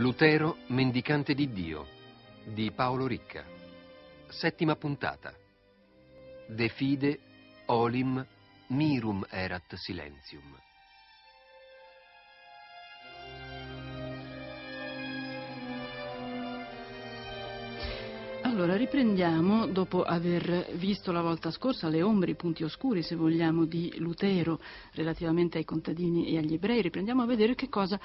Lutero, mendicante di Dio, di Paolo Ricca. Settima puntata. De fide, olim, mirum erat silentium. Allora, riprendiamo dopo aver visto la volta scorsa le ombre, i punti oscuri, se vogliamo, di Lutero relativamente ai contadini e agli ebrei, riprendiamo a vedere che cosa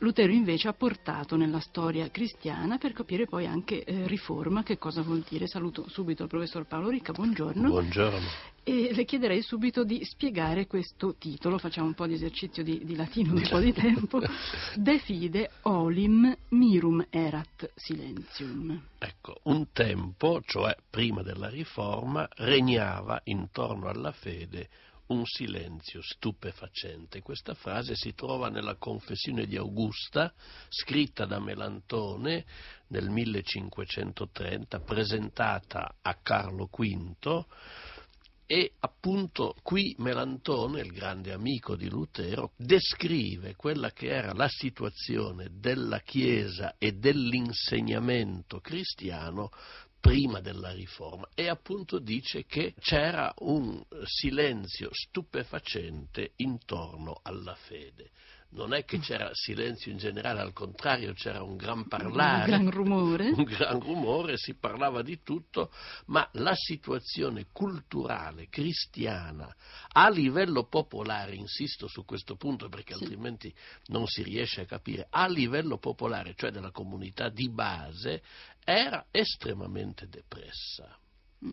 Lutero invece ha portato nella storia cristiana per capire poi anche eh, riforma, che cosa vuol dire. Saluto subito il professor Paolo Ricca, buongiorno. Buongiorno e le chiederei subito di spiegare questo titolo, facciamo un po' di esercizio di, di latino un po' di tempo, De fide olim mirum erat silentium. Ecco, un tempo, cioè prima della riforma, regnava intorno alla fede un silenzio stupefacente. Questa frase si trova nella Confessione di Augusta, scritta da Melantone nel 1530, presentata a Carlo V e appunto qui Melantone, il grande amico di Lutero, descrive quella che era la situazione della Chiesa e dell'insegnamento cristiano prima della riforma e appunto dice che c'era un silenzio stupefacente intorno alla fede non è che c'era silenzio in generale, al contrario c'era un gran parlare, un gran rumore, un gran rumore si parlava di tutto, ma la situazione culturale cristiana a livello popolare, insisto su questo punto perché sì. altrimenti non si riesce a capire, a livello popolare, cioè della comunità di base, era estremamente depressa. Mm.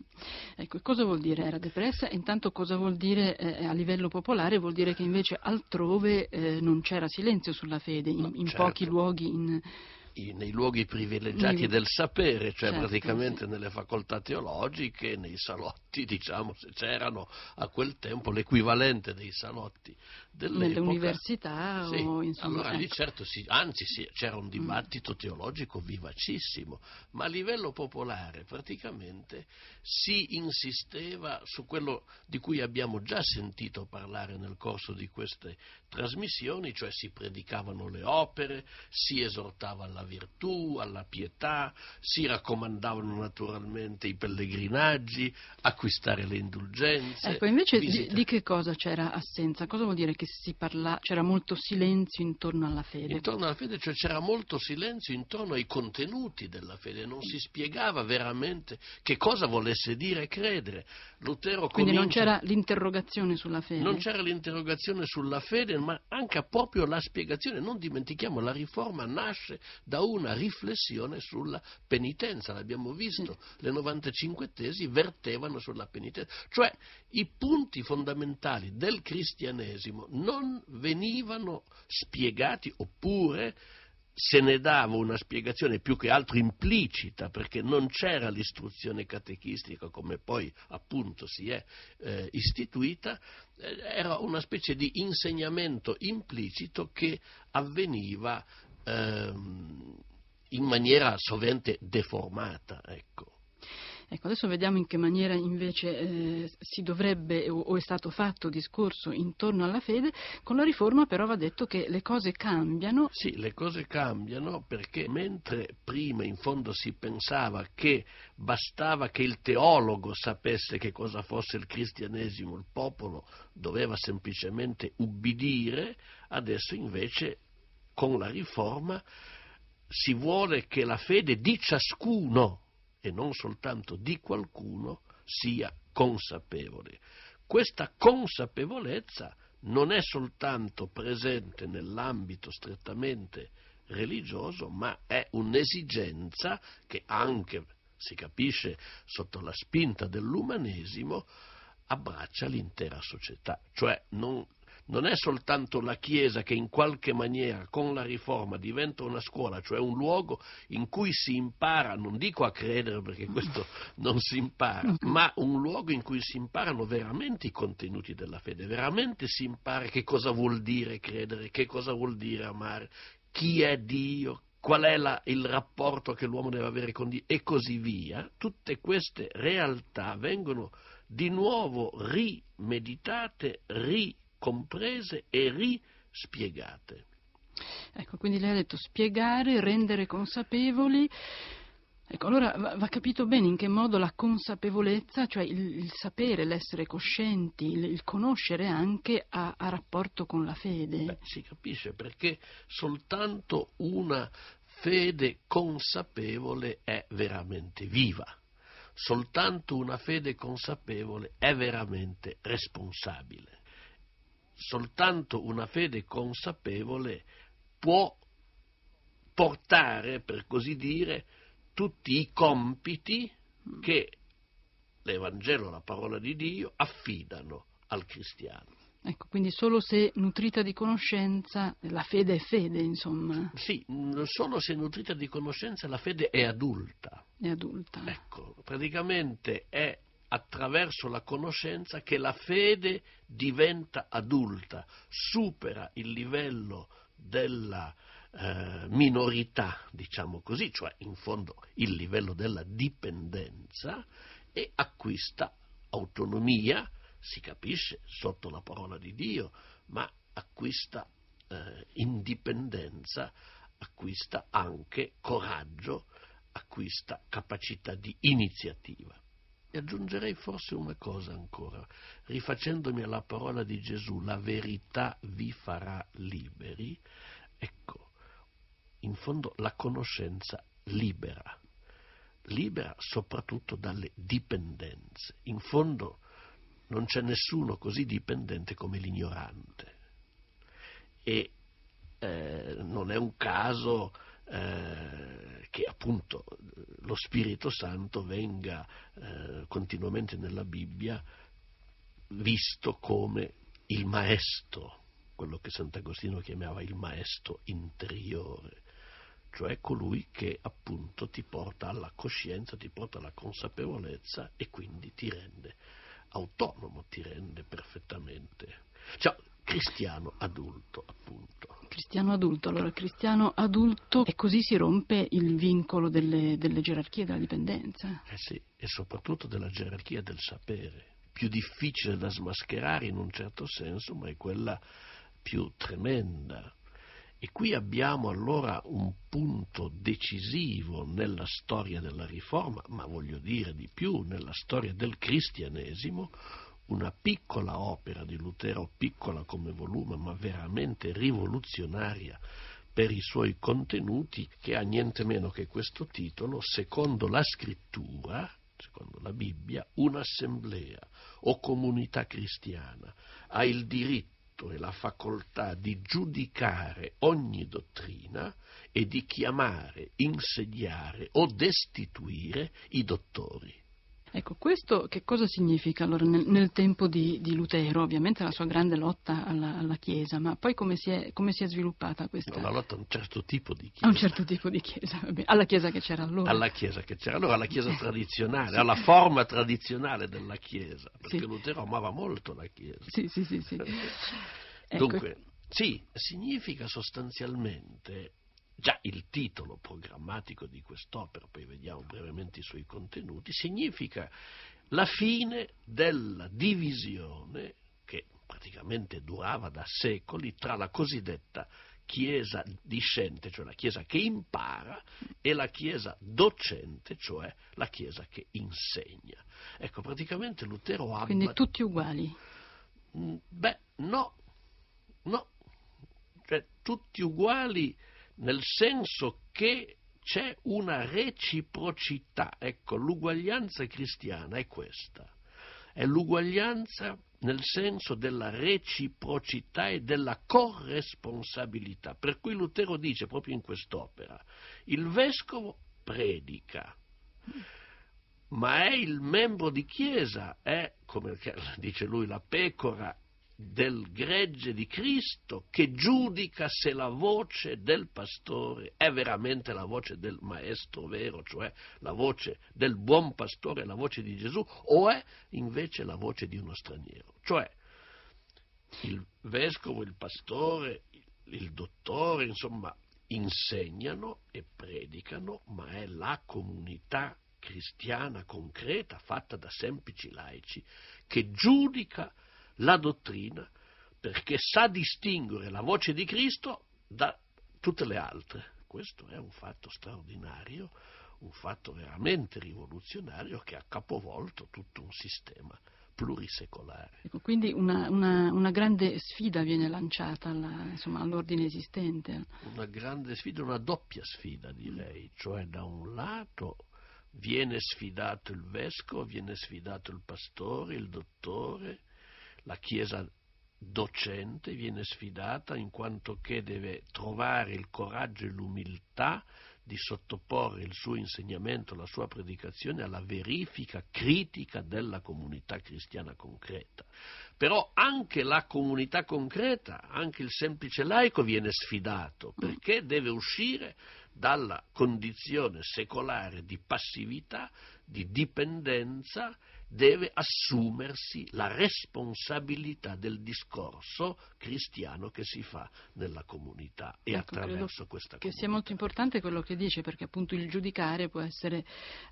Ecco, cosa vuol dire era depressa? Intanto cosa vuol dire eh, a livello popolare? Vuol dire che invece altrove eh, non c'era silenzio sulla fede, in, in certo. pochi luoghi in, nei luoghi privilegiati del sapere, cioè certo, praticamente sì. nelle facoltà teologiche, nei salotti, diciamo, se c'erano a quel tempo l'equivalente dei salotti dell'epoca. Nell'università sì. o insomma... Allora lì ecco. certo sì, anzi sì, c'era un mm. dibattito mm. teologico vivacissimo, ma a livello popolare praticamente si insisteva su quello di cui abbiamo già sentito parlare nel corso di queste trasmissioni, cioè si predicavano le opere, si esortava alla virtù, alla pietà, si raccomandavano naturalmente i pellegrinaggi, acquistare le indulgenze. Ecco, invece di, di, che cosa c'era assenza? Cosa vuol dire che parla... c'era molto silenzio intorno alla fede. Intorno alla fede, cioè c'era molto silenzio intorno ai contenuti della fede, non si spiegava veramente che cosa volesse dire credere. Lutero Quindi comincia... non c'era l'interrogazione sulla fede. Non c'era l'interrogazione sulla fede, ma anche proprio la spiegazione. Non dimentichiamo, la riforma nasce da una riflessione sulla penitenza, l'abbiamo visto, sì. le 95 tesi vertevano sulla penitenza. Cioè i punti fondamentali del cristianesimo non venivano spiegati oppure se ne dava una spiegazione più che altro implicita perché non c'era l'istruzione catechistica come poi appunto si è eh, istituita, eh, era una specie di insegnamento implicito che avveniva ehm, in maniera sovente deformata. Ecco. Ecco, adesso vediamo in che maniera invece eh, si dovrebbe o, o, è stato fatto discorso intorno alla fede. Con la riforma però va detto che le cose cambiano. Sì, le cose cambiano perché mentre prima in fondo si pensava che bastava che il teologo sapesse che cosa fosse il cristianesimo, il popolo doveva semplicemente ubbidire, adesso invece con la riforma si vuole che la fede di ciascuno e non soltanto di qualcuno sia consapevole. Questa consapevolezza non è soltanto presente nell'ambito strettamente religioso, ma è un'esigenza che anche, si capisce, sotto la spinta dell'umanesimo, abbraccia l'intera società, cioè non non è soltanto la Chiesa che in qualche maniera con la Riforma diventa una scuola, cioè un luogo in cui si impara, non dico a credere perché questo non si impara, ma un luogo in cui si imparano veramente i contenuti della fede, veramente si impara che cosa vuol dire credere, che cosa vuol dire amare, chi è Dio, qual è la, il rapporto che l'uomo deve avere con Dio e così via, tutte queste realtà vengono di nuovo rimeditate, rimeditate comprese e rispiegate. Ecco, quindi lei ha detto spiegare, rendere consapevoli. Ecco, allora va, capito bene in che modo la consapevolezza, cioè il, il sapere, l'essere coscienti, il, il conoscere anche ha, ha, rapporto con la fede. Beh, si capisce perché soltanto una fede consapevole è veramente viva. Soltanto una fede consapevole è veramente responsabile soltanto una fede consapevole può portare, per così dire, tutti i compiti che l'Evangelo, la parola di Dio, affidano al cristiano. Ecco, quindi solo se nutrita di conoscenza, la fede è fede, insomma. Sì, solo se nutrita di conoscenza la fede è adulta. È adulta. Ecco, praticamente è attraverso la conoscenza che la fede diventa adulta, supera il livello della eh, minorità, diciamo così, cioè in fondo il livello della dipendenza e acquista autonomia, si capisce sotto la parola di Dio, ma acquista eh, indipendenza, acquista anche coraggio, acquista capacità di iniziativa. E aggiungerei forse una cosa ancora, rifacendomi alla parola di Gesù, la verità vi farà liberi. Ecco, in fondo la conoscenza libera, libera soprattutto dalle dipendenze. In fondo non c'è nessuno così dipendente come l'ignorante. E eh, non è un caso eh, che appunto lo Spirito Santo venga eh, continuamente nella Bibbia visto come il maestro, quello che Sant'Agostino chiamava il maestro interiore, cioè colui che appunto ti porta alla coscienza, ti porta alla consapevolezza e quindi ti rende autonomo, ti rende perfettamente. Cioè, cristiano adulto, appunto. Cristiano adulto, allora cristiano adulto e così si rompe il vincolo delle, delle gerarchie della dipendenza. Eh sì, e soprattutto della gerarchia del sapere, più difficile da smascherare in un certo senso, ma è quella più tremenda. E qui abbiamo allora un punto decisivo nella storia della Riforma, ma voglio dire di più, nella storia del cristianesimo, una piccola opera di Lutero, piccola come volume, ma veramente rivoluzionaria per i suoi contenuti, che ha niente meno che questo titolo, secondo la scrittura, secondo la Bibbia, un'assemblea o comunità cristiana ha il diritto e la facoltà di giudicare ogni dottrina e di chiamare, insediare o destituire i dottori. Ecco, questo che cosa significa allora, nel, nel, tempo di, di, Lutero? Ovviamente la sua grande lotta alla, alla Chiesa, ma poi come si è, come si è sviluppata questa? Una lotta a un certo tipo di Chiesa. A un certo tipo di Chiesa, vabbè. alla Chiesa che c'era allora. Alla Chiesa che c'era allora, alla Chiesa tradizionale, sì. alla forma tradizionale della Chiesa, perché sì. Lutero amava molto la Chiesa. Sì, sì, sì. sì. Ecco. Dunque, ecco. sì, significa sostanzialmente Già il titolo programmatico di quest'opera, poi vediamo brevemente i suoi contenuti, significa la fine della divisione che praticamente durava da secoli tra la cosiddetta chiesa discente, cioè la chiesa che impara, e la chiesa docente, cioè la chiesa che insegna. Ecco, praticamente Lutero ha... Quindi tutti uguali? Mm, beh, no, no, cioè tutti uguali nel senso che c'è una reciprocità. Ecco, l'uguaglianza cristiana è questa. È l'uguaglianza nel senso della reciprocità e della corresponsabilità. Per cui Lutero dice proprio in quest'opera, il vescovo predica, ma è il membro di chiesa, è, come dice lui, la pecora del gregge di Cristo che giudica se la voce del pastore è veramente la voce del maestro vero, cioè la voce del buon pastore, la voce di Gesù, o è invece la voce di uno straniero. Cioè il vescovo, il pastore, il dottore, insomma, insegnano e predicano, ma è la comunità cristiana concreta, fatta da semplici laici, che giudica la dottrina, perché sa distinguere la voce di Cristo da tutte le altre. Questo è un fatto straordinario, un fatto veramente rivoluzionario che ha capovolto tutto un sistema plurisecolare. Ecco, quindi una, una, una, grande sfida viene lanciata alla, insomma, all'ordine esistente. Una grande sfida, una doppia sfida direi, cioè da un lato viene sfidato il vescovo, viene sfidato il pastore, il dottore, la Chiesa docente viene sfidata in quanto che deve trovare il coraggio e l'umiltà di sottoporre il suo insegnamento, la sua predicazione alla verifica critica della comunità cristiana concreta. Però anche la comunità concreta, anche il semplice laico viene sfidato mm. perché deve uscire dalla condizione secolare di passività, di dipendenza, deve assumersi la responsabilità del discorso cristiano che si fa nella comunità e ecco, attraverso questa che comunità. Che sia molto importante quello che dice, perché appunto il giudicare può essere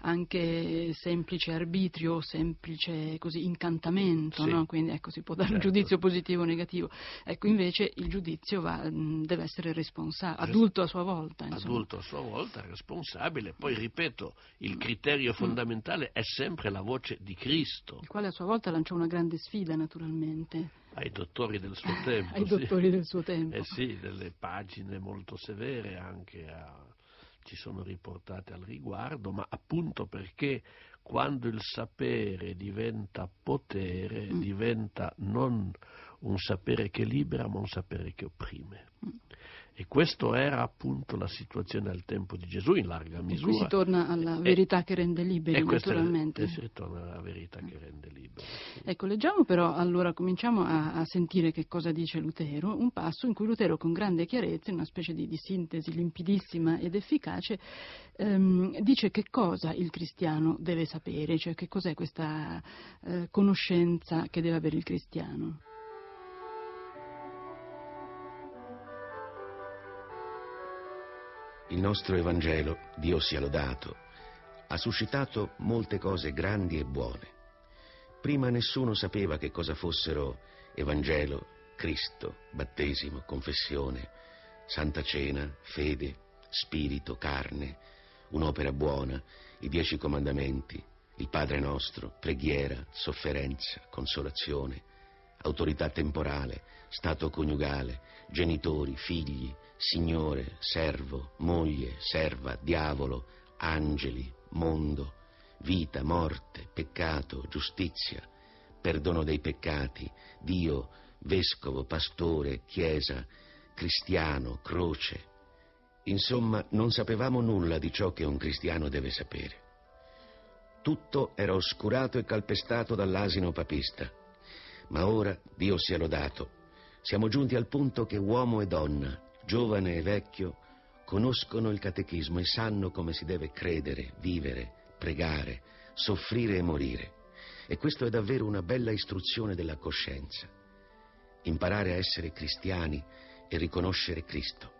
anche semplice arbitrio, semplice così, incantamento, sì. no? quindi ecco, si può dare certo. un giudizio positivo o negativo. Ecco, invece il giudizio va, deve essere responsabile, adulto a sua volta. Insomma. Adulto divenuto a sua volta responsabile. Poi, mm. ripeto, il criterio mm. fondamentale è sempre la voce di Cristo. Il quale a sua volta lanciò una grande sfida, naturalmente. Ai dottori del suo tempo. Ai sì. dottori del suo tempo. Eh sì, delle pagine molto severe anche a... ci sono riportate al riguardo, ma appunto perché quando il sapere diventa potere, mm. diventa non un sapere che libera, ma un sapere che opprime. Mm. E questa era appunto la situazione al tempo di Gesù in larga misura. E qui si torna alla verità e, che rende liberi, naturalmente. È, si torna alla verità che rende liberi. Ecco, leggiamo però, allora cominciamo a, a, sentire che cosa dice Lutero, un passo in cui Lutero con grande chiarezza, in una specie di, di sintesi limpidissima ed efficace, ehm, dice che cosa il cristiano deve sapere, cioè che cos'è questa eh, conoscenza che deve avere il cristiano. Il nostro Evangelo, Dio sia lodato, ha suscitato molte cose grandi e buone. Prima nessuno sapeva che cosa fossero Evangelo, Cristo, battesimo, confessione, santa cena, fede, spirito, carne, un'opera buona, i dieci comandamenti, il Padre nostro, preghiera, sofferenza, consolazione, autorità temporale, stato coniugale, genitori, figli, Signore, servo, moglie, serva, diavolo, angeli, mondo, vita, morte, peccato, giustizia, perdono dei peccati, Dio, vescovo, pastore, chiesa, cristiano, croce. Insomma, non sapevamo nulla di ciò che un cristiano deve sapere. Tutto era oscurato e calpestato dall'asino papista. Ma ora, Dio sia lodato, siamo giunti al punto che uomo e donna, giovane e vecchio, conoscono il catechismo e sanno come si deve credere, vivere, pregare, soffrire e morire. E questo è davvero una bella istruzione della coscienza. Imparare a essere cristiani e riconoscere Cristo.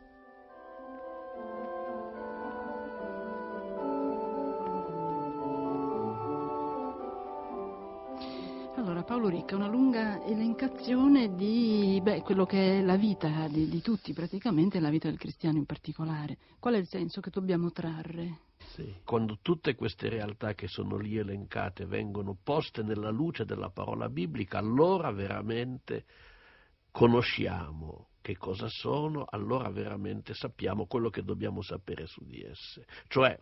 Paolo Ricca una lunga elencazione di beh, quello che è la vita di, di tutti praticamente, la vita del cristiano in particolare. Qual è il senso che dobbiamo trarre? Sì. Quando tutte queste realtà che sono lì elencate vengono poste nella luce della parola biblica, allora veramente conosciamo che cosa sono, allora veramente sappiamo quello che dobbiamo sapere su di esse. Cioè,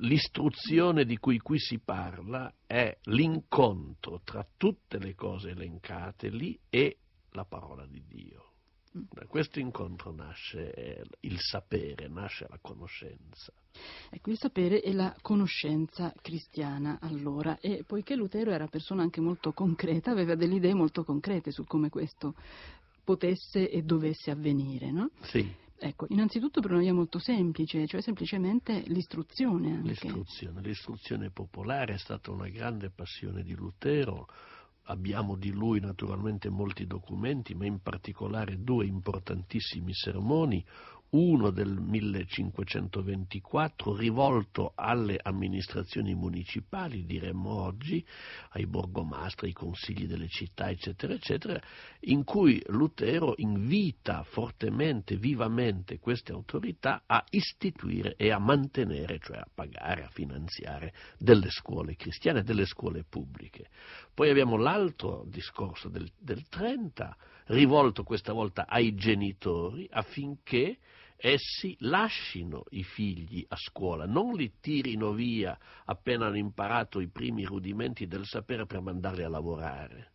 l'istruzione di cui qui si parla è l'incontro tra tutte le cose elencate lì e la parola di Dio. Mm. Da questo incontro nasce il sapere, nasce la conoscenza. Ecco, il sapere e la conoscenza cristiana allora. E poiché Lutero era persona anche molto concreta, aveva delle idee molto concrete su come questo potesse e dovesse avvenire, no? Sì. Ecco, innanzitutto per una via molto semplice, cioè semplicemente l'istruzione. L'istruzione, l'istruzione popolare è stata una grande passione di Lutero, abbiamo di lui naturalmente molti documenti, ma in particolare due importantissimi sermoni, uno del 1524 rivolto alle amministrazioni municipali, diremmo oggi, ai borgomastri, ai consigli delle città, eccetera, eccetera, in cui Lutero invita fortemente, vivamente queste autorità a istituire e a mantenere, cioè a pagare, a finanziare delle scuole cristiane, delle scuole pubbliche. Poi abbiamo l'altro discorso del, del 30, rivolto questa volta ai genitori affinché essi lascino i figli a scuola, non li tirino via appena hanno imparato i primi rudimenti del sapere per mandarli a lavorare.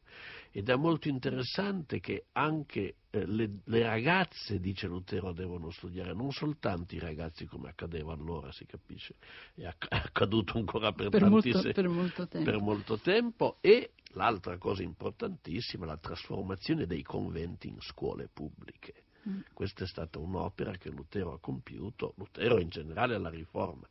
Ed è molto interessante che anche eh, le, le, ragazze, dice Lutero, devono studiare, non soltanto i ragazzi come accadeva allora, si capisce, è accaduto ancora per, per, molto, per, molto, tempo. per molto tempo e l'altra cosa importantissima, la trasformazione dei conventi in scuole pubbliche Mm. Questa è stata un'opera che Lutero ha compiuto, Lutero in generale alla riforma,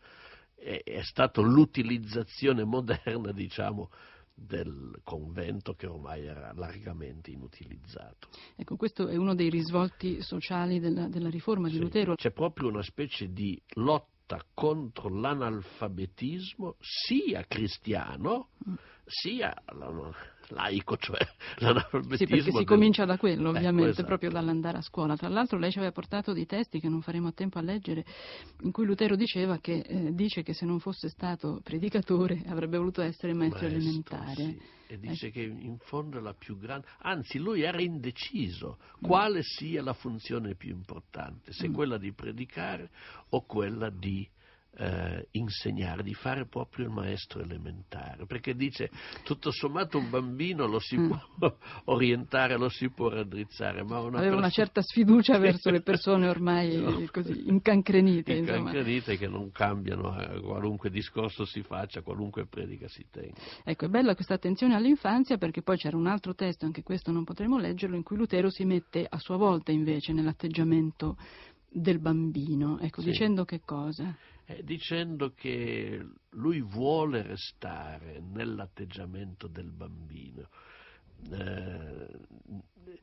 è, è stata l'utilizzazione moderna, diciamo, del convento che ormai era largamente inutilizzato. Ecco, questo è uno dei risvolti sociali della, della riforma di sì, Lutero. C'è proprio una specie di lotta contro l'analfabetismo sia cristiano mm. sia laico, cioè l'analfabetismo. Sì, perché si del... comincia da quello, ecco, ovviamente, ecco, esatto. proprio dall'andare a scuola. Tra l'altro lei ci aveva portato dei testi che non faremo a tempo a leggere, in cui Lutero diceva che, eh, dice che se non fosse stato predicatore avrebbe voluto essere maestro, maestro elementare. Sì. E eh. dice eh. che in fondo la più grande, anzi lui era indeciso mm. quale sia la funzione più importante, se mm. quella di predicare o quella di eh, insegnare, di fare proprio il maestro elementare, perché dice tutto sommato un bambino lo si mm. può orientare, lo si può raddrizzare. Ma una Aveva persona... una certa sfiducia verso le persone ormai così incancrenite. Incancrenite insomma. che non cambiano a eh, qualunque discorso si faccia, qualunque predica si tenga. Ecco, è bella questa attenzione all'infanzia perché poi c'era un altro testo, anche questo non potremo leggerlo, in cui Lutero si mette a sua volta invece nell'atteggiamento del bambino, ecco, sì. dicendo che cosa? Eh, dicendo che lui vuole restare nell'atteggiamento del bambino. Eh,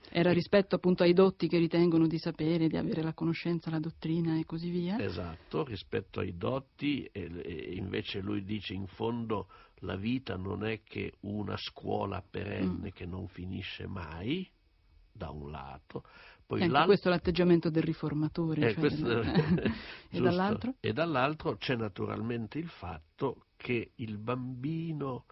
Era rispetto appunto ai dotti che ritengono di sapere, di avere la conoscenza, la dottrina e così via. Esatto, rispetto ai dotti, e, e invece lui dice in fondo la vita non è che una scuola perenne mm. che non finisce mai, da un lato, poi questo è l'atteggiamento del riformatore. Eh, cioè questo... del... e, dall'altro? e dall'altro c'è naturalmente il fatto che il bambino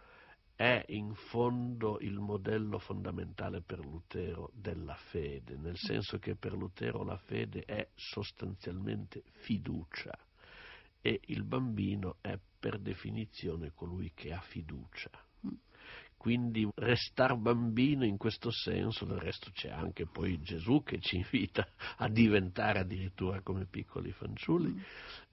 è in fondo il modello fondamentale per Lutero della fede, nel mm. senso che per Lutero la fede è sostanzialmente fiducia e il bambino è per definizione colui che ha fiducia quindi restare bambino in questo senso, del resto c'è anche poi Gesù che ci invita a diventare addirittura come piccoli fanciulli, mm.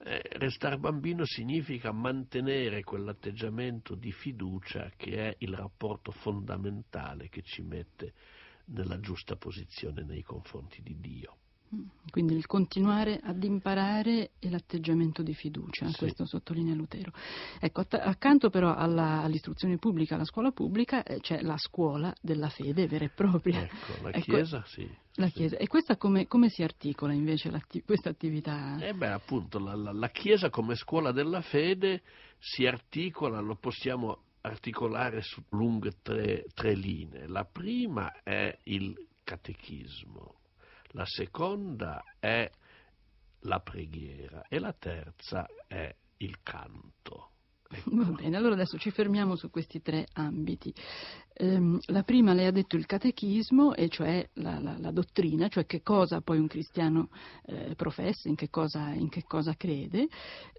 eh, restare bambino significa mantenere quell'atteggiamento di fiducia che è il rapporto fondamentale che ci mette nella giusta posizione nei confronti di Dio. Mm. Quindi il continuare ad imparare e l'atteggiamento di fiducia, sì. questo sottolinea Lutero. Ecco, att- accanto però alla, all'istruzione pubblica, alla scuola pubblica, eh, c'è la scuola della fede vera e propria. Ecco, la ecco, Chiesa, sì. La Chiesa. E questa come, come si articola invece questa attività? Eh beh, appunto, la, la, la Chiesa come scuola della fede si articola, lo possiamo articolare su lunghe tre, tre linee. La prima è il catechismo, la seconda è la preghiera e la terza è il canto. Ecco. Va bene, allora adesso ci fermiamo su questi tre ambiti. Ehm, la prima lei ha detto il catechismo, e cioè la, la, la dottrina, cioè che cosa poi un cristiano eh, professa, in che cosa, in che cosa crede.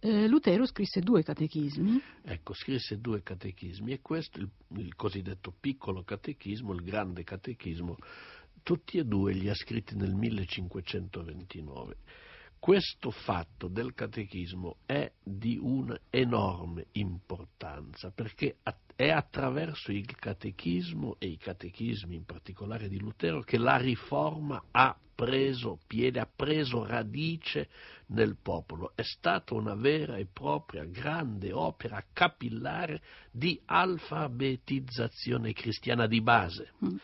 Eh, Lutero scrisse due catechismi. Ecco, scrisse due catechismi e questo, il, il cosiddetto piccolo catechismo, il grande catechismo, tutti e due li ha scritti nel 1529. Questo fatto del catechismo è di un'enorme importanza perché è attraverso il catechismo e i catechismi in particolare di Lutero che la riforma ha preso piede, ha preso radice nel popolo. È stata una vera e propria grande opera capillare di alfabetizzazione cristiana di base. Mm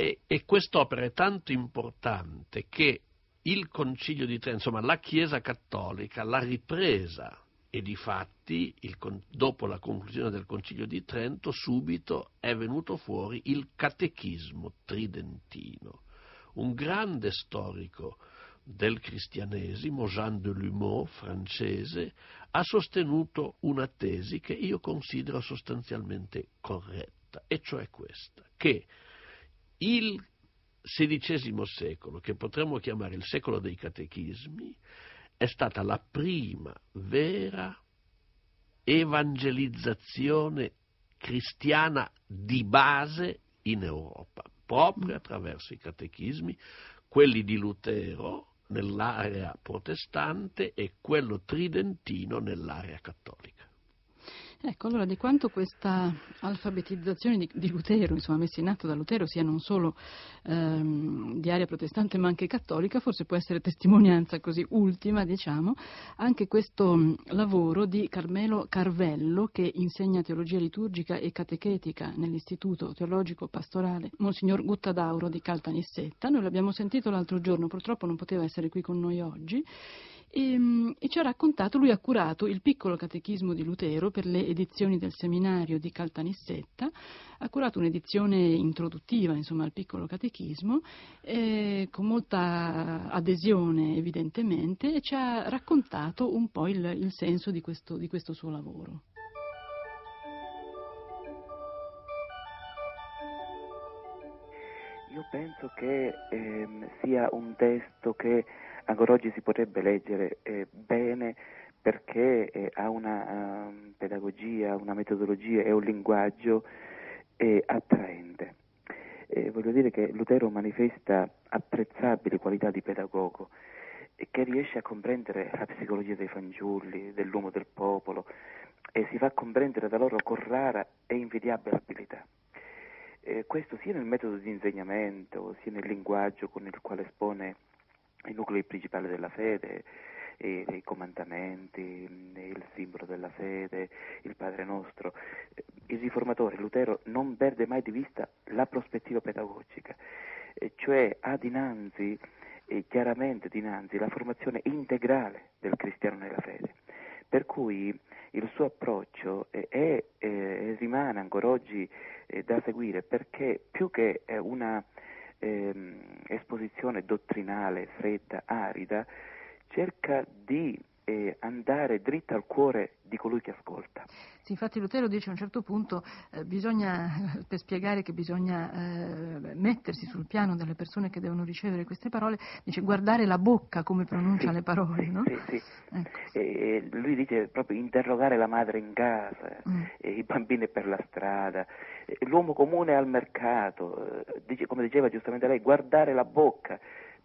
e, e quest'opera è tanto importante che il Concilio di Trento, insomma la Chiesa Cattolica, l'ha ripresa e di fatti il, dopo la conclusione del Concilio di Trento subito è venuto fuori il catechismo tridentino. Un grande storico del cristianesimo, Jean de Lumeau, francese, ha sostenuto una tesi che io considero sostanzialmente corretta, e cioè questa, che il XVI secolo, che potremmo chiamare il secolo dei catechismi, è stata la prima vera evangelizzazione cristiana di base in Europa, proprio attraverso i catechismi, quelli di Lutero nell'area protestante e quello tridentino nell'area cattolica. Ecco, allora di quanto questa alfabetizzazione di, di Lutero, insomma, messa in atto da Lutero, sia non solo ehm, di area protestante ma anche cattolica, forse può essere testimonianza così ultima, diciamo, anche questo mm, lavoro di Carmelo Carvello che insegna teologia liturgica e catechetica nell'Istituto Teologico Pastorale Monsignor Guttadauro di Caltanissetta. Noi l'abbiamo sentito l'altro giorno, purtroppo non poteva essere qui con noi oggi e, ehm, e ci ha raccontato, lui ha curato il piccolo catechismo di Lutero per le edizioni del seminario di Caltanissetta, ha curato un'edizione introduttiva insomma, al piccolo catechismo, eh, con molta adesione evidentemente, e ci ha raccontato un po' il, il senso di questo, di questo suo lavoro. Io penso che ehm, sia un testo che ancora oggi si potrebbe leggere eh, bene perché eh, ha una uh, pedagogia, una metodologia e un linguaggio eh, attraente. Eh, voglio dire che Lutero manifesta apprezzabili qualità di pedagogo eh, che riesce a comprendere la psicologia dei fanciulli, dell'uomo del popolo e si fa comprendere da loro con rara e invidiabile abilità. Eh, questo sia nel metodo di insegnamento, sia nel linguaggio con il quale espone i nuclei principali della fede, e, i comandamenti, il simbolo della fede, il Padre nostro. Eh, il riformatore Lutero non perde mai di vista la prospettiva pedagogica, eh, cioè ha dinanzi, chiaramente dinanzi, la formazione integrale del cristiano nella fede. Per cui il suo approccio eh, è, è, rimane ancora oggi da seguire perché più che una ehm, esposizione dottrinale fredda, arida, cerca di e andare dritta al cuore di colui che ascolta. Sì, infatti Lutero dice a un certo punto eh, bisogna, eh, per spiegare che bisogna eh, mettersi sul piano delle persone che devono ricevere queste parole, dice guardare la bocca come pronuncia sì, le parole, sì, no? Sì, sì. Ecco. E, lui dice proprio interrogare la madre in casa, mm. i bambini per la strada, l'uomo comune al mercato, eh, dice, come diceva giustamente lei, guardare la bocca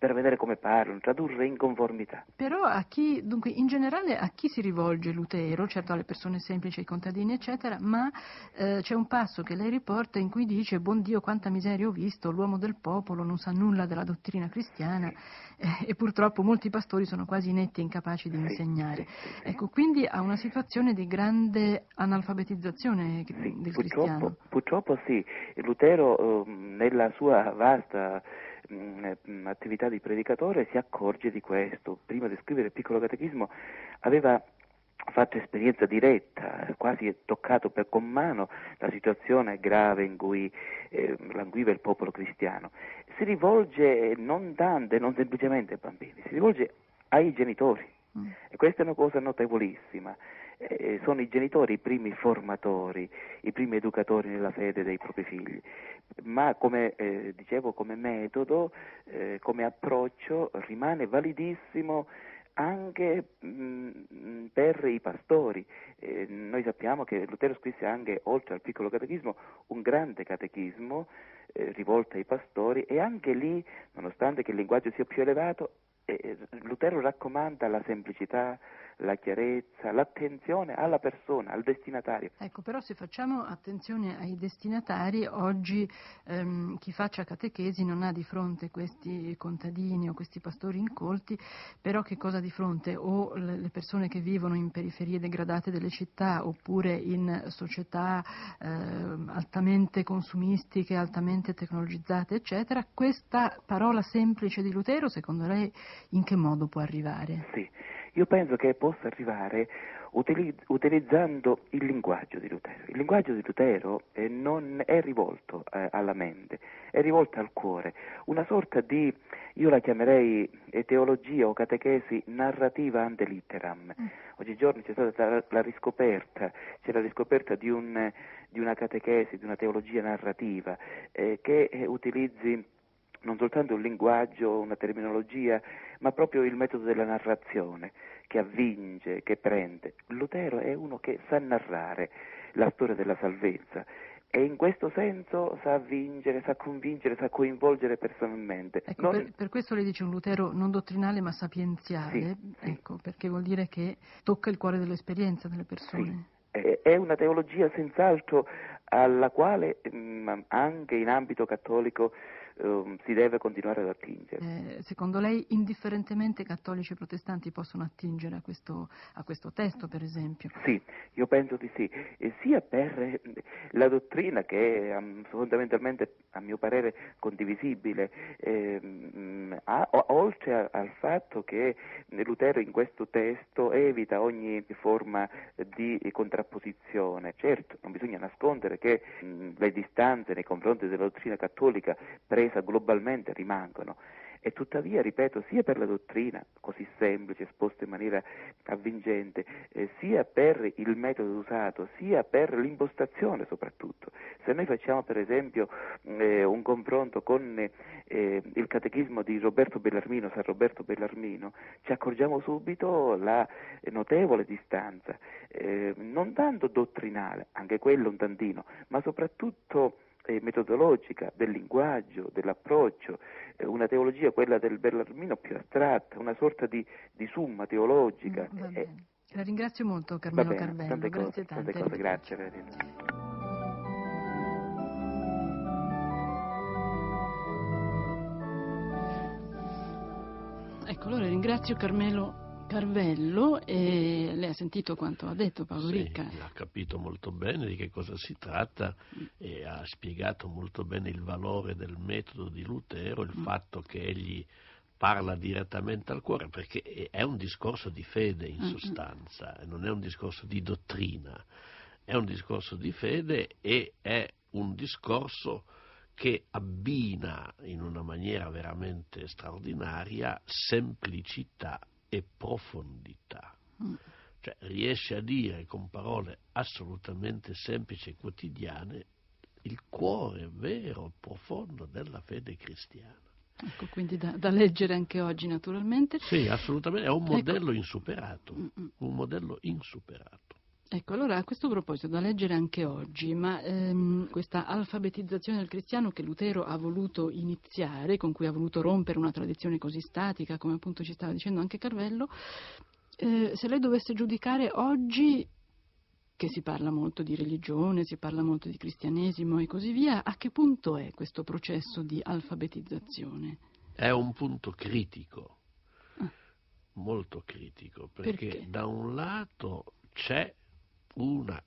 per vedere come parlano, tradurre in conformità. Però a chi, dunque, in generale a chi si rivolge Lutero, certo alle persone semplici, ai contadini, eccetera, ma eh, c'è un passo che lei riporta in cui dice, buon Dio, quanta miseria ho visto, l'uomo del popolo non sa nulla della dottrina cristiana eh, e purtroppo molti pastori sono quasi netti e incapaci di eh, sì, insegnare. Sì, sì. Ecco, quindi ha una situazione di grande analfabetizzazione del purtroppo, cristiano. Purtroppo sì, Lutero eh, nella sua vasta mh, mm, eh, mm, attività di predicatore si accorge di questo. Prima di scrivere il piccolo catechismo aveva fatto esperienza diretta, quasi toccato per con mano la situazione grave in cui eh, languiva il popolo cristiano. Si rivolge eh, non tanto e non semplicemente ai bambini, si rivolge ai genitori. Mm. E questa è una cosa notevolissima eh, sono i genitori i primi formatori, i primi educatori nella fede dei propri figli, ma come eh, dicevo come metodo, eh, come approccio rimane validissimo anche mh, mm, per i pastori. Eh, noi sappiamo che Lutero scrisse anche, oltre al piccolo catechismo, un grande catechismo eh, rivolto ai pastori e anche lì, nonostante che il linguaggio sia più elevato, Lutero raccomanda la semplicità, la chiarezza, l'attenzione alla persona, al destinatario. Ecco, però se facciamo attenzione ai destinatari, oggi ehm, chi faccia catechesi non ha di fronte questi contadini o questi pastori incolti, però che cosa ha di fronte? O le persone che vivono in periferie degradate delle città oppure in società ehm, altamente consumistiche, altamente tecnologizzate, eccetera. Questa parola semplice di Lutero, secondo lei, in che modo può arrivare? Sì, io penso che possa arrivare utilizzando il linguaggio di Lutero. Il linguaggio di Lutero eh, non è rivolto eh, alla mente, è rivolto al cuore, una sorta di, io la chiamerei eh, teologia o catechesi narrativa ante litteram. Mm. Oggigiorno c'è stata la, riscoperta, c'è la riscoperta di, un, di, una catechesi, di una teologia narrativa che utilizzi non soltanto un linguaggio, una terminologia, ma proprio il metodo della narrazione che avvinge, che prende. Lutero è uno che sa narrare la storia della salvezza e in questo senso sa vincere, sa convincere, sa coinvolgere personalmente. Ecco, non... per, per, questo lei dice un Lutero non dottrinale ma sapienziale, sì, ecco, perché vuol dire che tocca il cuore dell'esperienza delle persone. Sì. È una teologia senz'altro alla quale mh, mm, anche in ambito cattolico um, si deve continuare ad attingere. Eh, secondo lei indifferentemente cattolici e protestanti possono attingere a questo, a questo testo, per esempio? Sì, io penso di sì, e sia per eh, la dottrina che è um, fondamentalmente, a mio parere, condivisibile, eh, mh, mm, a, oltre a, al fatto che Lutero in questo testo evita ogni forma di contrapposizione. Certo, non bisogna nascondere perché mh, mm, le distanze nei confronti della dottrina cattolica presa globalmente rimangono. E tuttavia, ripeto, sia per la dottrina così semplice, esposta in maniera avvincente, eh, sia per il metodo usato, sia per l'impostazione soprattutto. Se noi facciamo per esempio mm, eh, un confronto con eh, il catechismo di Roberto Bellarmino, San Roberto Bellarmino, ci accorgiamo subito la notevole distanza, eh, non tanto dottrinale, anche quello un tantino, ma soprattutto eh, metodologica, del linguaggio, dell'approccio, eh, una teologia, quella del Bellarmino, più astratta, una sorta di, di summa teologica. Mm, eh, la ringrazio molto Carmelo bene, Carvello, tante grazie tante. Tante cose, grazie Verena. Ecco, allora ringrazio Carmelo Carvello e lei ha sentito quanto ha detto Paolo sì, Ricca. Ha capito molto bene di che cosa si tratta e ha spiegato molto bene il valore del metodo di Lutero, il mm. fatto che egli parla direttamente al cuore perché è un discorso di fede in mm, mm. sostanza, non è un discorso di dottrina, è un discorso di fede e è un discorso che abbina in una maniera veramente straordinaria semplicità e profondità. Mm. Cioè, riesce a dire con parole assolutamente semplici e quotidiane il cuore vero, profondo della fede cristiana. Ecco, quindi da, da leggere anche oggi naturalmente. Sì, assolutamente, è un ecco. modello ecco. insuperato, mm, mm. un modello insuperato. Ecco, allora a questo proposito da leggere anche oggi, ma ehm, questa alfabetizzazione del cristiano che Lutero ha voluto iniziare, con cui ha voluto rompere una tradizione così statica, come appunto ci stava dicendo anche Carvello, eh, se lei dovesse giudicare oggi che si parla molto di religione, si parla molto di cristianesimo e così via, a che punto è questo processo di alfabetizzazione? È un punto critico, ah. molto critico, perché, perché, da un lato c'è una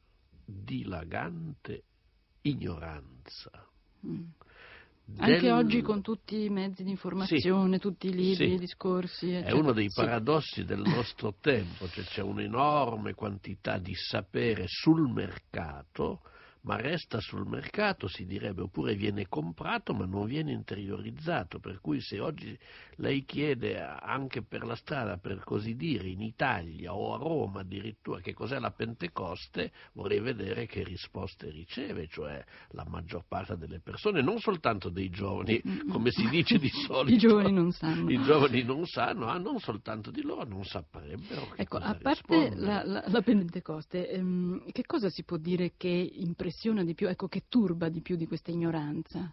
dilagante ignoranza. Mm. Del... Anche oggi con tutti i mezzi di informazione, sì, tutti i libri, sì. i discorsi. Eccetera. È uno dei paradossi sì. del nostro tempo, cioè c'è un'enorme quantità di sapere sul mercato ma resta sul mercato, si direbbe, oppure viene comprato ma non viene interiorizzato, per cui se oggi lei chiede eh, anche per la strada, per così dire, in Italia o a Roma addirittura che cos'è la Pentecoste, vorrei vedere che risposte riceve, cioè la maggior parte delle persone, non soltanto dei giovani, come si dice di solito. I giovani non sanno. I giovani non sanno, ah, non soltanto di loro, non saprebbero. Ecco, a parte la, la, la Pentecoste, ehm, che cosa si può dire che impressiona impressiona di più, ecco che turba di più di questa ignoranza?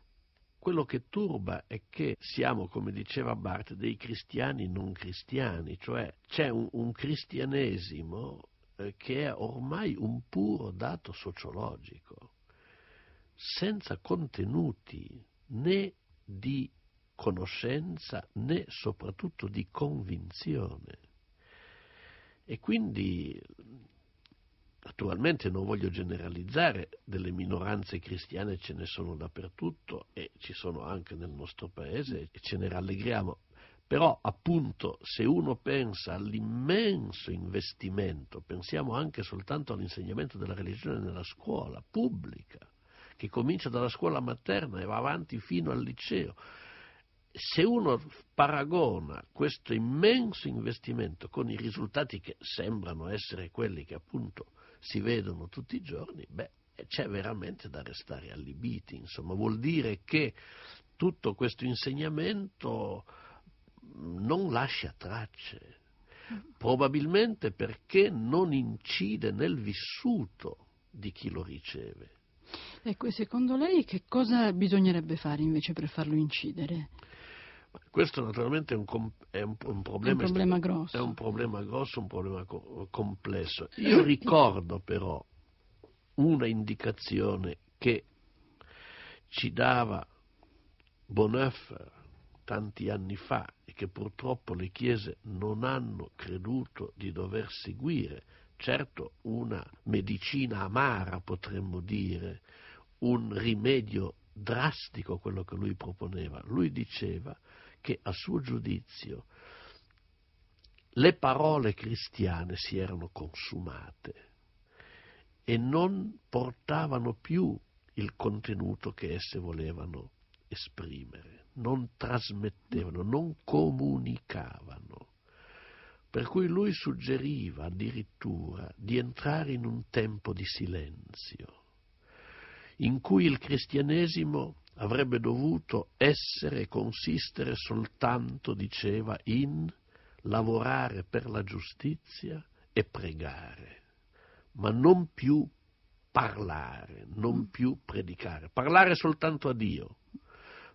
Quello che turba è che siamo, come diceva Barth, dei cristiani non cristiani, cioè c'è un, un cristianesimo eh, che è ormai un puro dato sociologico, senza contenuti né di conoscenza né soprattutto di convinzione. E quindi Naturalmente non voglio generalizzare, delle minoranze cristiane ce ne sono dappertutto e ci sono anche nel nostro paese e ce ne rallegriamo, però appunto se uno pensa all'immenso investimento, pensiamo anche soltanto all'insegnamento della religione nella scuola pubblica, che comincia dalla scuola materna e va avanti fino al liceo, se uno paragona questo immenso investimento con i risultati che sembrano essere quelli che appunto si vedono tutti i giorni, beh, c'è veramente da restare allibiti, insomma, vuol dire che tutto questo insegnamento mm, non lascia tracce, probabilmente perché non incide nel vissuto di chi lo riceve. Ecco, e secondo lei che cosa bisognerebbe fare invece per farlo incidere? Questo naturalmente è un, è un, un problema, è un problema grosso. È un problema grosso, un problema co- complesso. Io ricordo però una indicazione che ci dava Bonhoeffer tanti anni fa e che purtroppo le chiese non hanno creduto di dover seguire. Certo una medicina amara potremmo dire, un rimedio drastico quello che lui proponeva. Lui diceva che a suo giudizio le parole cristiane si erano consumate e non portavano più il contenuto che esse volevano esprimere, non trasmettevano, non comunicavano. Per cui lui suggeriva addirittura di entrare in un tempo di silenzio, in cui il cristianesimo avrebbe dovuto essere e consistere soltanto, diceva, in lavorare per la giustizia e pregare, ma non più parlare, non mm. più predicare, parlare soltanto a Dio,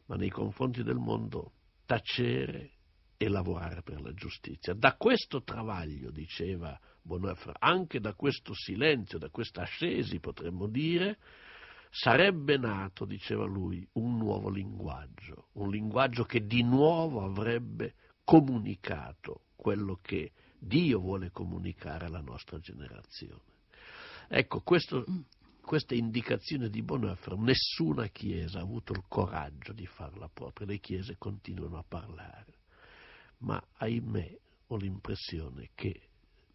ma nei confronti del mondo tacere e lavorare per la giustizia. Da questo travaglio, diceva Bonhoeffer, anche da questo silenzio, da questa ascesi, potremmo dire, sarebbe nato, diceva lui, un nuovo linguaggio, un linguaggio che di nuovo avrebbe comunicato quello che Dio vuole comunicare alla nostra generazione. Ecco, questo, mm. questa indicazione di Bonhoeffer, nessuna Chiesa ha avuto il coraggio di farla propria, le Chiese continuano a parlare, ma ahimè ho l'impressione che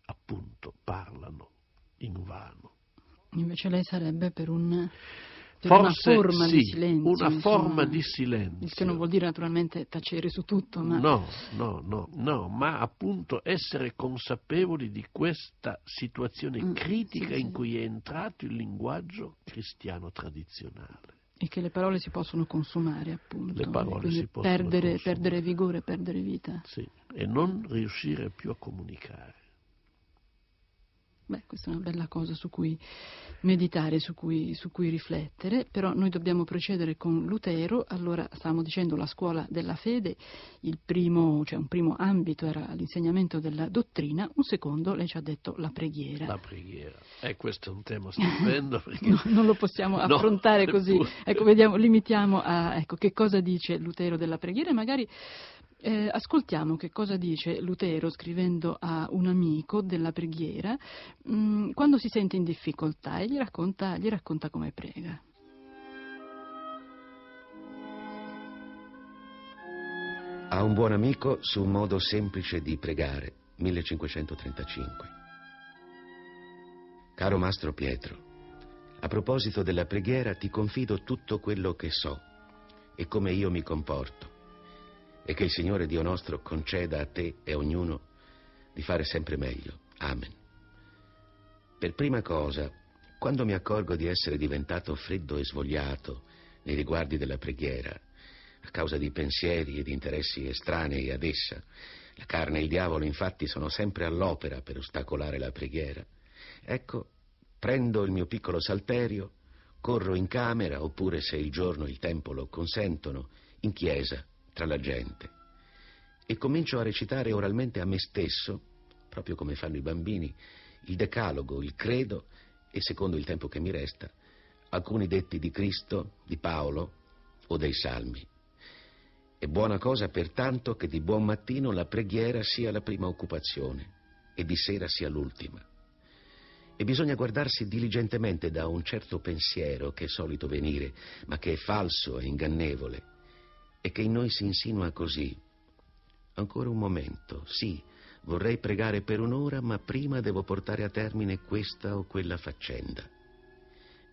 appunto parlano in vano. Invece lei sarebbe per un Forse una forma sì, di silenzio. Una insomma, forma di silenzio. Il che non vuol dire naturalmente tacere su tutto, ma... No, no, no, no ma appunto essere consapevoli di questa situazione mm, critica sì, in sì. cui è entrato il linguaggio cristiano tradizionale. E che le parole si possono consumare, appunto. Le parole si possono perdere, consumare. Perdere vigore, perdere vita. Sì, e non riuscire più a comunicare. Beh, questa è una bella cosa su cui meditare, su cui, su cui, riflettere, però noi dobbiamo procedere con Lutero, allora stavamo dicendo la scuola della fede, primo, cioè un primo ambito era l'insegnamento della dottrina, un secondo lei ci ha detto la preghiera. La preghiera, e eh, questo è un tema stupendo. Perché... no, non lo possiamo affrontare no, così, ecco, vediamo, limitiamo a ecco, che cosa dice Lutero della preghiera e magari eh, ascoltiamo che cosa dice Lutero scrivendo a un amico della preghiera mh, mm, quando si sente in difficoltà e gli racconta, gli racconta come prega. A un buon amico su un modo semplice di pregare, 1535. Caro Mastro Pietro, a proposito della preghiera ti confido tutto quello che so e come io mi comporto e che il Signore Dio nostro conceda a te e a ognuno di fare sempre meglio. Amen. Per prima cosa, quando mi accorgo di essere diventato freddo e svogliato nei riguardi della preghiera, a causa di pensieri e di interessi estranei ad essa, la carne e il diavolo infatti sono sempre all'opera per ostacolare la preghiera, ecco, prendo il mio piccolo salterio, corro in camera oppure se il giorno e il tempo lo consentono, in chiesa tra la gente e comincio a recitare oralmente a me stesso, proprio come fanno i bambini, il decalogo, il credo e, secondo il tempo che mi resta, alcuni detti di Cristo, di Paolo o dei salmi. È buona cosa pertanto che di buon mattino la preghiera sia la prima occupazione e di sera sia l'ultima. E bisogna guardarsi diligentemente da un certo pensiero che è solito venire, ma che è falso e ingannevole, e che in noi si insinua così. Ancora un momento, sì, vorrei pregare per un'ora, ma prima devo portare a termine questa o quella faccenda.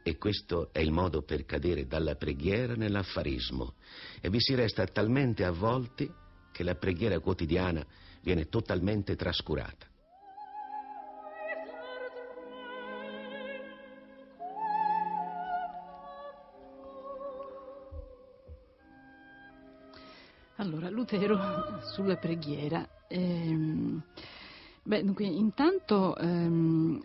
E questo è il modo per cadere dalla preghiera nell'affarismo, e vi si resta talmente avvolti che la preghiera quotidiana viene totalmente trascurata. Allora, Lutero sulla preghiera. Ehm, beh, dunque, intanto, ehm,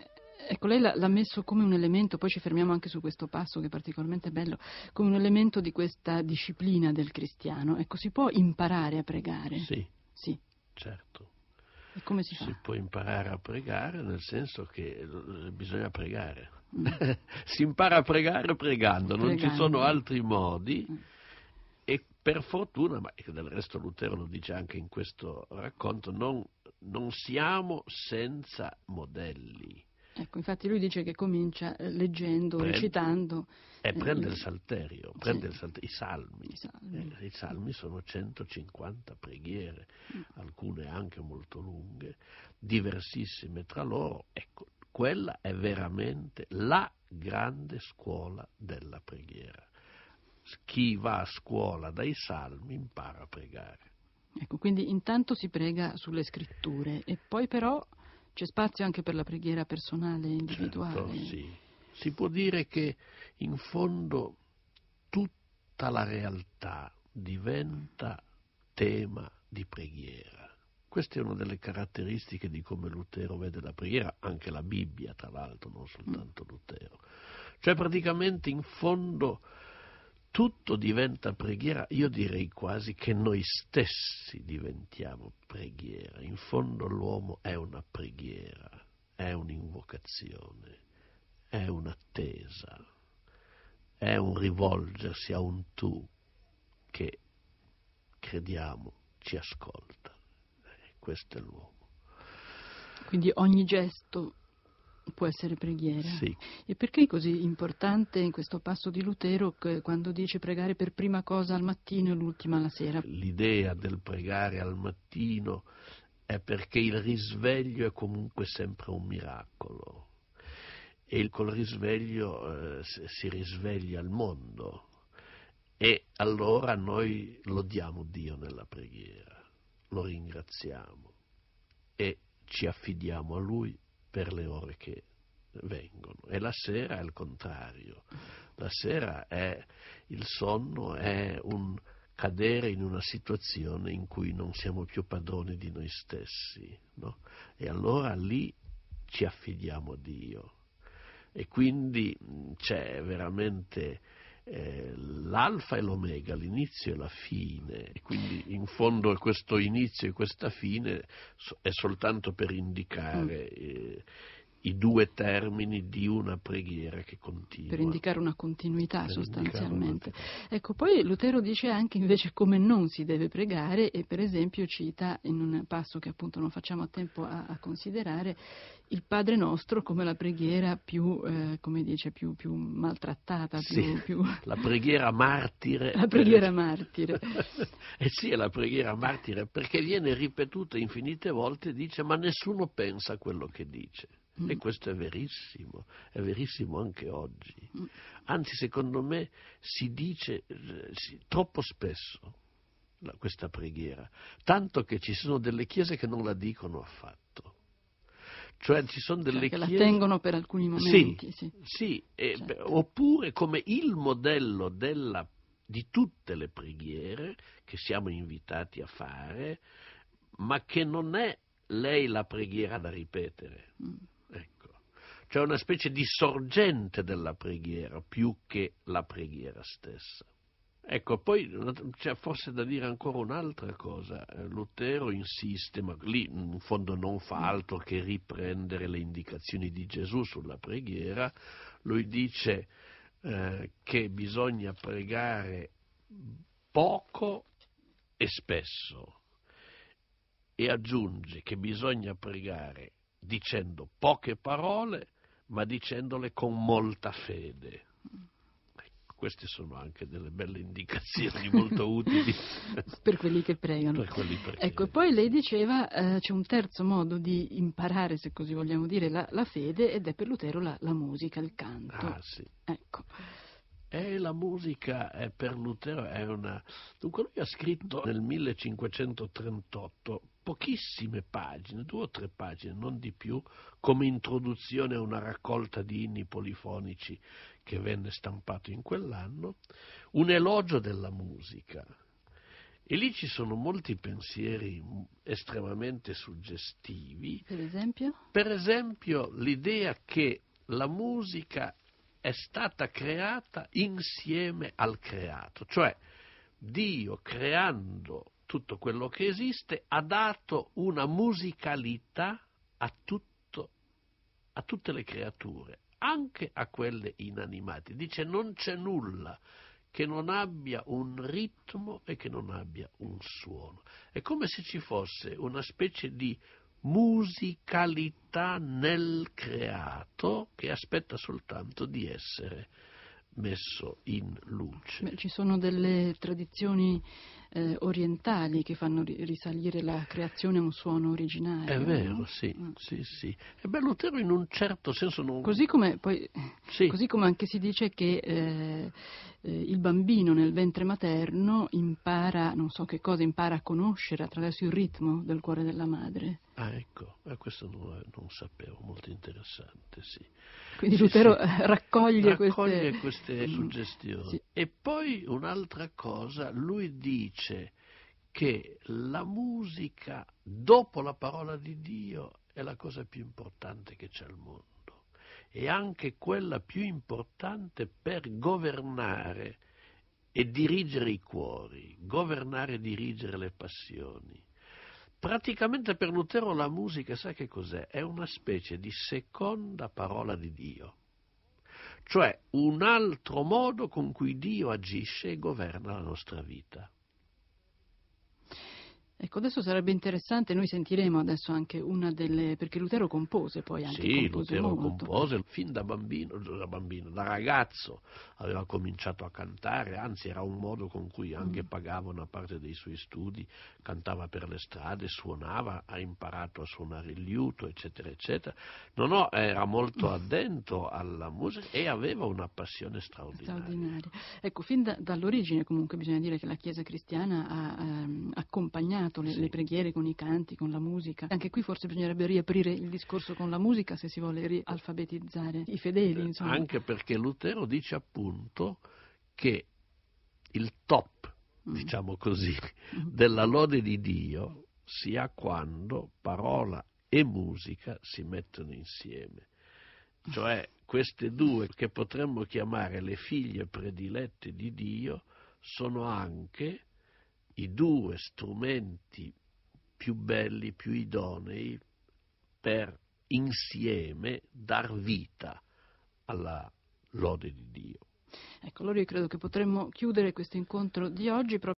ecco, lei l'ha messo come un elemento, poi ci fermiamo anche su questo passo che è particolarmente bello, come un elemento di questa disciplina del cristiano. Ecco, si può imparare a pregare? Sì. Sì. Certo. E come si fa? Si può imparare a pregare nel senso che eh, bisogna pregare. Mm. si impara a pregare pregando, pregando. non ci sono altri modi. Mm per fortuna, ma del resto Lutero lo dice anche in questo racconto, non, non siamo senza modelli. Ecco, infatti lui dice che comincia leggendo, prende, recitando. E eh, prende eh, il salterio, prende sì. il salterio, i salmi. I salmi. Eh, I salmi. sono 150 preghiere, mm. alcune anche molto lunghe, diversissime tra loro. Ecco, quella è veramente la grande scuola della preghiera chi va a scuola dai salmi impara a pregare. Ecco, quindi intanto si prega sulle scritture e poi però c'è spazio anche per la preghiera personale e certo, individuale. Certo, sì. Si può dire che in fondo tutta la realtà diventa tema di preghiera. Questa è una delle caratteristiche di come Lutero vede la preghiera, anche la Bibbia tra l'altro, non soltanto Lutero. Cioè praticamente in fondo tutto diventa preghiera, io direi quasi che noi stessi diventiamo preghiera. In fondo l'uomo è una preghiera, è un'invocazione, è un'attesa, è un rivolgersi a un tu che crediamo ci ascolta. Eh, questo è l'uomo. Quindi ogni gesto può essere preghiera. Sì. E perché è così importante in questo passo di Lutero quando dice pregare per prima cosa al mattino e l'ultima alla sera? L'idea del pregare al mattino è perché il risveglio è comunque sempre un miracolo e col risveglio eh, si risveglia il mondo e allora noi lodiamo Dio nella preghiera, lo ringraziamo e ci affidiamo a Lui per le ore che vengono. E la sera è il contrario. La sera è il sonno, è un cadere in una situazione in cui non siamo più padroni di noi stessi. No? E allora lì ci affidiamo a Dio. E quindi c'è veramente eh, l'alfa e l'omega, l'inizio e la fine, e quindi in fondo questo inizio e questa fine è soltanto per indicare... Mm. Eh, i due termini di una preghiera che continua. Per indicare una continuità per sostanzialmente. Una... Ecco, poi Lutero dice anche invece come non si deve pregare e per esempio cita in un passo che appunto non facciamo a tempo a, a considerare il Padre nostro come la preghiera più, eh, come dice, più, più maltrattata. Più, sì, più... La preghiera martire. La preghiera per... martire. eh sì, è la preghiera martire perché viene ripetuta infinite volte e dice ma nessuno pensa a quello che dice. Mm. E questo è verissimo, è verissimo anche oggi. Mm. Anzi, secondo me si dice si, troppo spesso la, questa preghiera, tanto che ci sono delle chiese che non la dicono affatto. Cioè ci sono cioè, delle cioè che chiese... la tengono per alcuni momenti. Sì, sì. sì eh, certo. beh, oppure come il modello della, di tutte le preghiere che siamo invitati a fare, ma che non è lei la preghiera da ripetere. Mm cioè una specie di sorgente della preghiera più che la preghiera stessa. Ecco, poi c'è forse da dire ancora un'altra cosa. Eh, Lutero insiste, ma lì in fondo non fa altro che riprendere le indicazioni di Gesù sulla preghiera. Lui dice eh, che bisogna pregare poco e spesso e aggiunge che bisogna pregare dicendo poche parole ma dicendole con molta fede. Ecco, queste sono anche delle belle indicazioni molto utili per quelli che pregano. Quelli ecco, poi lei diceva eh, c'è un terzo modo di imparare, se così vogliamo dire, la, la fede ed è per Lutero la, la musica, il canto. Ah, sì. Ecco. E la musica è per Lutero è una... Dunque lui ha scritto nel 1538 pochissime pagine, due o tre pagine, non di più, come introduzione a una raccolta di inni polifonici che venne stampato in quell'anno, un elogio della musica. E lì ci sono molti pensieri estremamente suggestivi. Per esempio? Per esempio l'idea che la musica è stata creata insieme al creato, cioè Dio creando tutto quello che esiste, ha dato una musicalità a, tutto, a tutte le creature, anche a quelle inanimate. Dice non c'è nulla che non abbia un ritmo e che non abbia un suono. È come se ci fosse una specie di musicalità nel creato che aspetta soltanto di essere messo in luce. Beh, ci sono delle tradizioni eh, orientali che fanno risalire la creazione a un suono originale. È vero, no? sì, ah. sì, sì. E beh, Lutero in un certo senso non... Così come, poi, sì. così come anche si dice che eh, eh, il bambino nel ventre materno impara, non so che cosa, impara a conoscere attraverso il ritmo del cuore della madre. Ah, ecco, ah, questo non, non, sapevo, molto interessante, sì. Quindi sì, Lutero sì. raccoglie, raccoglie queste... queste... suggestioni. Sì. E poi un'altra cosa, lui dice che la musica dopo la parola di Dio è la cosa più importante che c'è al mondo e anche quella più importante per governare e dirigere i cuori, governare e dirigere le passioni Praticamente per Lutero la musica, sai che cos'è? È una specie di seconda parola di Dio, cioè un altro modo con cui Dio agisce e governa la nostra vita. Ecco, adesso sarebbe interessante, noi sentiremo adesso anche una delle... perché Lutero compose poi anche. Sì, Lutero molto. compose fin da bambino, da bambino, da ragazzo aveva cominciato a cantare, anzi era un modo con cui anche mm. pagava una parte dei suoi studi, cantava per le strade, suonava, ha imparato a suonare il liuto, eccetera, eccetera. No, no, era molto addento alla musica e aveva una passione straordinaria. straordinaria. Ecco, fin da, dall'origine comunque bisogna dire che la Chiesa cristiana ha ehm, accompagnato accompagnato le, sì. le, preghiere con i canti, con la musica. Anche qui forse bisognerebbe riaprire il discorso con la musica se si vuole rialfabetizzare i fedeli. Eh, insomma. Anche perché Lutero dice appunto che il top, mm. diciamo così, mm. della lode di Dio sia quando parola e musica si mettono insieme. Cioè queste due che potremmo chiamare le figlie predilette di Dio sono anche i due strumenti più belli, più idonei per insieme dar vita alla lode di Dio. Ecco, allora io credo che potremmo chiudere questo incontro di oggi Proprio...